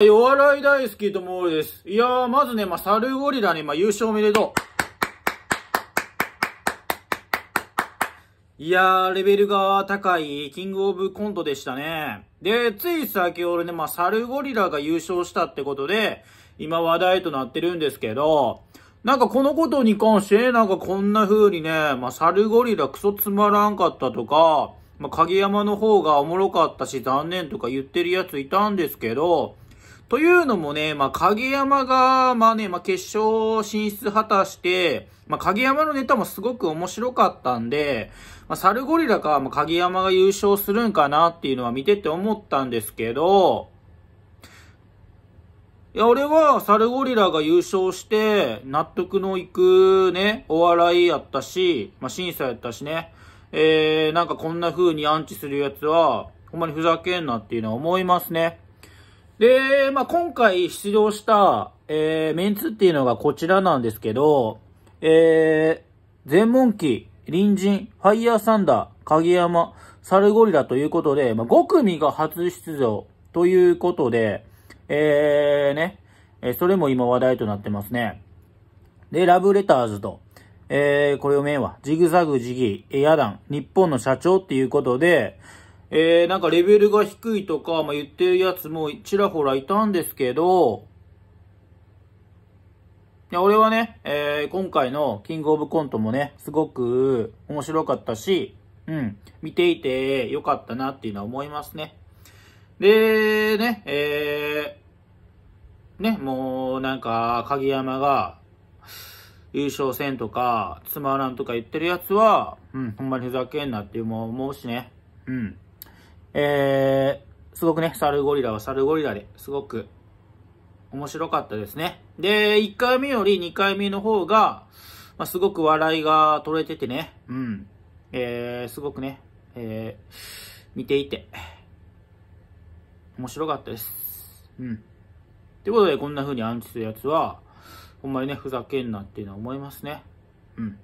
お笑い大好きともおです。いやー、まずね、まあ、サルゴリラに、まあ、優勝おめでとう。いやー、レベルが高い、キングオブコントでしたね。で、つい先ほどね、まあ、サルゴリラが優勝したってことで、今話題となってるんですけど、なんかこのことに関して、なんかこんな風にね、まあ、サルゴリラクソつまらんかったとか、まあ、影山の方がおもろかったし残念とか言ってるやついたんですけど、というのもね、まあ、影山が、まあね、まあ、決勝進出果たして、まあ、影山のネタもすごく面白かったんで、まあ、サルゴリラか、まあ、影山が優勝するんかなっていうのは見てて思ったんですけど、いや、俺はサルゴリラが優勝して、納得のいくね、お笑いやったし、まあ、審査やったしね、えー、なんかこんな風にアンチするやつは、ほんまにふざけんなっていうのは思いますね。で、まあ、今回出場した、えー、メンツっていうのがこちらなんですけど、えー、全問記、隣人、ファイヤーサンダー、影山、サルゴリラということで、まあ、5組が初出場ということで、えー、ね、えそれも今話題となってますね。で、ラブレターズと、えー、これをメインは、ジグザグジギー、エアダン、日本の社長っていうことで、えー、なんかレベルが低いとか、まあ、言ってるやつもちらほらいたんですけど、いや、俺はね、えー、今回のキングオブコントもね、すごく面白かったし、うん、見ていてよかったなっていうのは思いますね。で、ね、えー、ね、もうなんか、鍵山が優勝戦とか、つまらんとか言ってるやつは、うん、ほんまにふざけんなっていう、も思うしね、うん。えー、すごくね、サルゴリラはサルゴリラですごく面白かったですね。で、1回目より2回目の方が、まあ、すごく笑いが取れててね、うん。えー、すごくね、えー、見ていて、面白かったです。うん。ってことで、こんな風に暗示するやつは、ほんまにね、ふざけんなっていうのは思いますね。うん。